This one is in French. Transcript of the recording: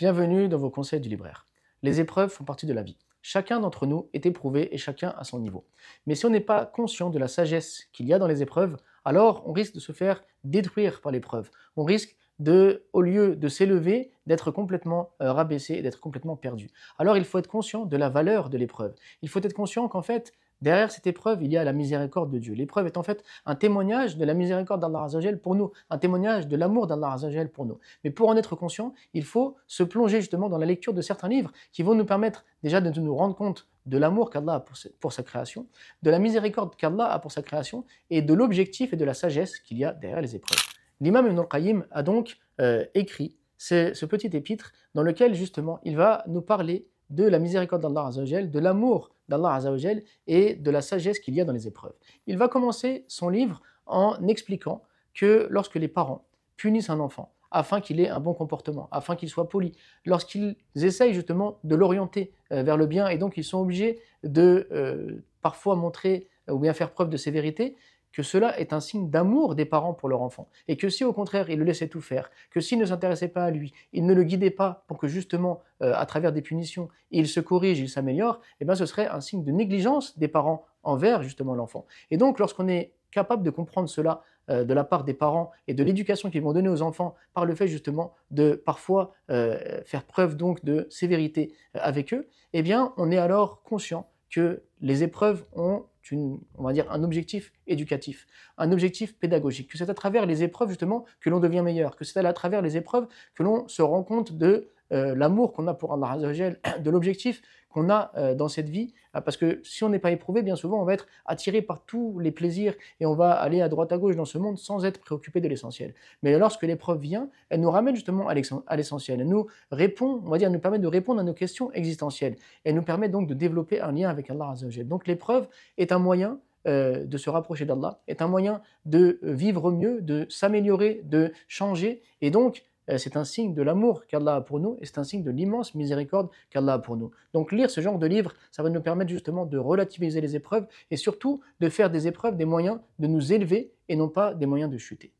Bienvenue dans vos conseils du libraire. Les épreuves font partie de la vie. Chacun d'entre nous est éprouvé et chacun à son niveau. Mais si on n'est pas conscient de la sagesse qu'il y a dans les épreuves, alors on risque de se faire détruire par l'épreuve. On risque de, au lieu de s'élever, d'être complètement euh, rabaissé et d'être complètement perdu. Alors il faut être conscient de la valeur de l'épreuve. Il faut être conscient qu'en fait, Derrière cette épreuve, il y a la miséricorde de Dieu. L'épreuve est en fait un témoignage de la miséricorde d'Allah Azzawajal pour nous, un témoignage de l'amour d'Allah Azzawajal pour nous. Mais pour en être conscient, il faut se plonger justement dans la lecture de certains livres qui vont nous permettre déjà de nous rendre compte de l'amour qu'Allah a pour, sa création, de la miséricorde qu'Allah a pour sa création et de l'objectif et de la sagesse qu'il y a derrière les épreuves. L'imam Ibn al-Qayyim a donc euh, écrit ce, ce petit épître dans lequel justement il va nous parler de la miséricorde d'Allah de l'amour d'Allah Azzawajal et de la sagesse qu'il y a dans les épreuves. Il va commencer son livre en expliquant que lorsque les parents punissent un enfant afin qu'il ait un bon comportement, afin qu'il soit poli, lorsqu'ils essayent justement de l'orienter euh, vers le bien et donc ils sont obligés de euh, parfois montrer euh, ou bien faire preuve de sévérité, que cela est un signe d'amour des parents pour leur enfant, et que si au contraire ils le laissaient tout faire, que s'ils ne s'intéressaient pas à lui, ils ne le guidaient pas pour que justement, euh, à travers des punitions, il se corrige, il s'améliore, eh bien ce serait un signe de négligence des parents envers justement l'enfant. Et donc lorsqu'on est capable de comprendre cela euh, de la part des parents et de l'éducation qu'ils vont donner aux enfants par le fait justement de parfois euh, faire preuve donc de sévérité avec eux, eh bien on est alors conscient que les épreuves ont on va dire, un objectif éducatif, un objectif pédagogique, que c'est à travers les épreuves justement que l'on devient meilleur, que c'est à travers les épreuves que l'on se rend compte de euh, l'amour qu'on a pour Allah de l'objectif qu'on a euh, dans cette vie. Euh, parce que si on n'est pas éprouvé, bien souvent, on va être attiré par tous les plaisirs et on va aller à droite à gauche dans ce monde sans être préoccupé de l'essentiel. Mais lorsque l'épreuve vient, elle nous ramène justement à l'essentiel. Elle nous répond, on va dire, nous permet de répondre à nos questions existentielles. Elle nous permet donc de développer un lien avec Allah Donc l'épreuve est un moyen de se rapprocher d'Allah, est un moyen de vivre mieux, de s'améliorer, de changer. Et donc, euh, c'est un signe de l'amour qu'Allah a pour nous et c'est un signe de l'immense miséricorde qu'Allah a pour nous. Donc lire ce genre de livre, ça va nous permettre justement de relativiser les épreuves et surtout de faire des épreuves des moyens de nous élever et non pas des moyens de chuter.